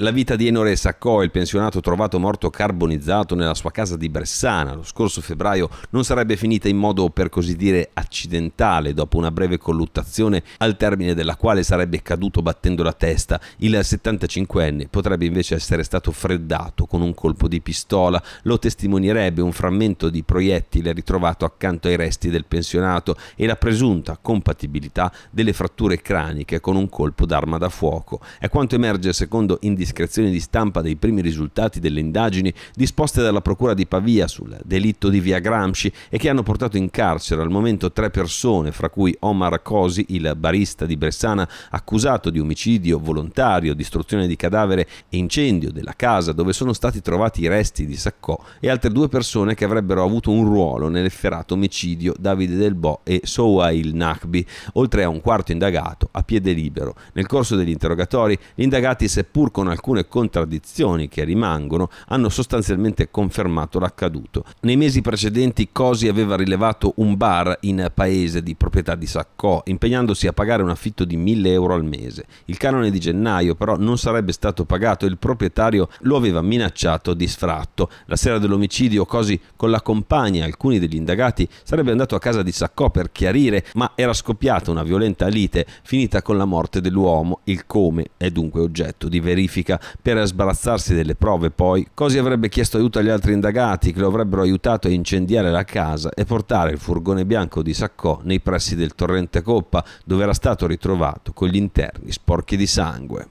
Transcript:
La vita di Enore Saccò, il pensionato trovato morto carbonizzato nella sua casa di Bressana lo scorso febbraio, non sarebbe finita in modo per così dire accidentale dopo una breve colluttazione al termine della quale sarebbe caduto battendo la testa. Il 75enne potrebbe invece essere stato freddato con un colpo di pistola, lo testimonierebbe un frammento di proiettile ritrovato accanto ai resti del pensionato e la presunta compatibilità delle fratture craniche con un colpo d'arma da fuoco. È quanto emerge secondo indicazioni indiscrezioni di stampa dei primi risultati delle indagini disposte dalla Procura di Pavia sul delitto di via Gramsci e che hanno portato in carcere al momento tre persone, fra cui Omar Cosi, il barista di Bressana, accusato di omicidio volontario, distruzione di cadavere e incendio della casa dove sono stati trovati i resti di Saccò e altre due persone che avrebbero avuto un ruolo nell'efferato omicidio Davide Delbo e Souail Nakbi, oltre a un quarto indagato a piede libero. Nel corso degli interrogatori, gli indagati, seppur con alcune alcune contraddizioni che rimangono, hanno sostanzialmente confermato l'accaduto. Nei mesi precedenti Cosi aveva rilevato un bar in paese di proprietà di Saccò, impegnandosi a pagare un affitto di 1000 euro al mese. Il canone di gennaio però non sarebbe stato pagato e il proprietario lo aveva minacciato di sfratto. La sera dell'omicidio Cosi con la compagna e alcuni degli indagati sarebbe andato a casa di Saccò per chiarire, ma era scoppiata una violenta lite finita con la morte dell'uomo. Il come è dunque oggetto di verifica pubblica per sbarazzarsi delle prove poi, Cosi avrebbe chiesto aiuto agli altri indagati che lo avrebbero aiutato a incendiare la casa e portare il furgone bianco di Saccò nei pressi del torrente Coppa dove era stato ritrovato con gli interni sporchi di sangue.